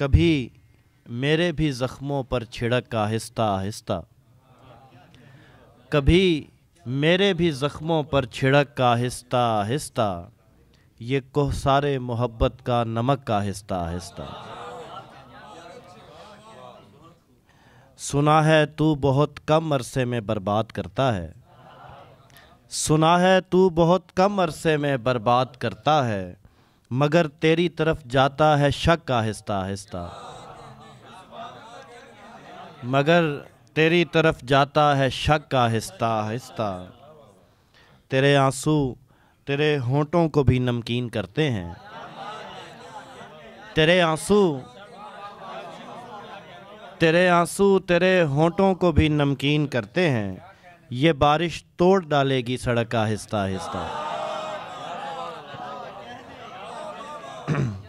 कभी मेरे भी ज़ख्मों पर छिड़क आहिस्ता आहिस्ता कभी मेरे भी ज़ख्मों पर छिड़क का आहिस्ता आहिस्ता ये कोह सारे मोहब्बत का नमक का आहिस्ता आहिस्ता सुना है तू बहुत कम अरसे में बर्बाद करता है सुना है तू बहुत कम अरसे में बर्बाद करता है मगर तेरी तरफ जाता है शक आहिस्ता आहिस्ता मगर तेरी तरफ जाता है शक आहिस्ता आहिस्ता तेरे आंसू तेरे होंठों को भी नमकीन करते हैं तेरे आंसू तेरे आंसू तेरे होंठों को भी नमकीन करते हैं ये बारिश तोड़ डालेगी सड़क आहिस्ता आहिस्ता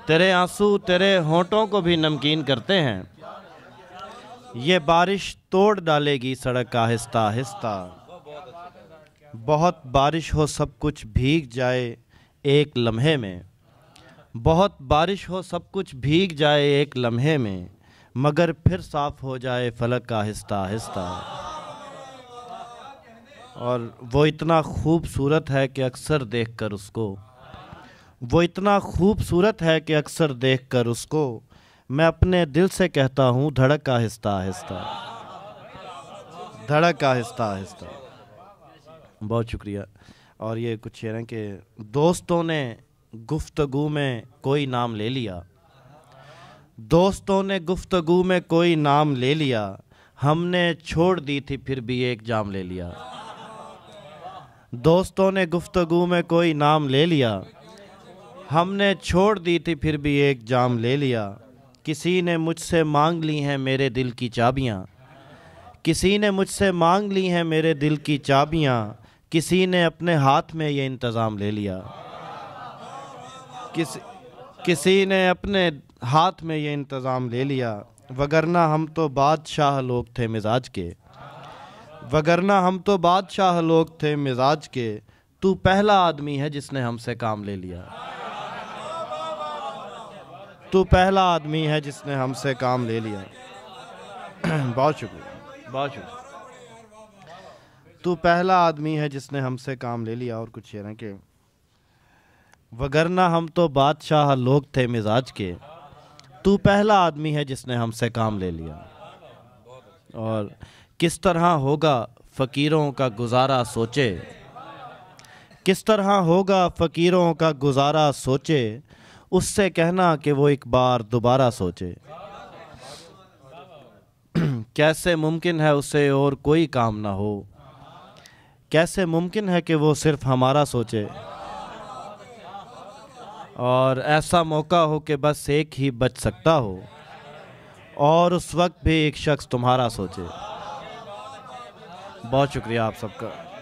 तेरे आंसू तेरे होंठों को भी नमकीन करते हैं ये बारिश तोड़ डालेगी सड़क का आहिस्ता आहिस्ता बहुत बारिश हो सब कुछ भीग जाए एक लम्हे में बहुत बारिश हो सब कुछ भीग जाए एक लम्हे में मगर फिर साफ हो जाए फलक का आहिस्ता आहिस्ता और वो इतना खूबसूरत है कि अक्सर देखकर उसको वो इतना खूबसूरत है कि अक्सर देखकर उसको मैं अपने दिल से कहता हूँ धड़क आहिस्ता आहिस्ता धड़क आहिस्ता आहिस्ता बहुत शुक्रिया और ये कुछ शेर हैं कि दोस्तों ने गुफ्तगु में कोई नाम ले लिया दोस्तों ने गुफ्तगु में कोई नाम ले लिया हमने छोड़ दी थी फिर भी एक जाम ले लिया दोस्तों ने गुफ्तगु में कोई नाम ले लिया हमने छोड़ दी थी फिर भी एक जाम ले लिया किसी ने मुझसे मांग ली हैं मेरे दिल की चाबियाँ किसी ने मुझसे मांग ली हैं मेरे दिल की चाबियाँ किसी ने अपने हाथ में ये इंतज़ाम ले लिया किसी किसी ने अपने हाथ में ये इंतज़ाम ले लिया वगरना हम तो बादशाह लोग थे मिजाज के वगरना हम तो बादशाह लोग थे मिजाज के तू पहला आदमी है जिसने हमसे काम ले लिया तू पहला आदमी है जिसने हमसे काम ले लिया बहुत शुक्रिया बहुत शुक्रिया तू पहला आदमी है जिसने हमसे काम ले लिया और कुछ ये ना कि वगरना हम तो बादशाह लोग थे मिजाज के तू पहला आदमी है जिसने हमसे काम ले लिया और किस तरह होगा फ़कीरों का गुजारा सोचे किस तरह होगा फ़कीरों का गुजारा सोचे उससे कहना कि वो एक बार दोबारा सोचे कैसे मुमकिन है उसे और कोई काम ना हो कैसे मुमकिन है कि वो सिर्फ हमारा सोचे और ऐसा मौका हो कि बस एक ही बच सकता हो और उस वक्त भी एक शख्स तुम्हारा सोचे बहुत शुक्रिया आप सबका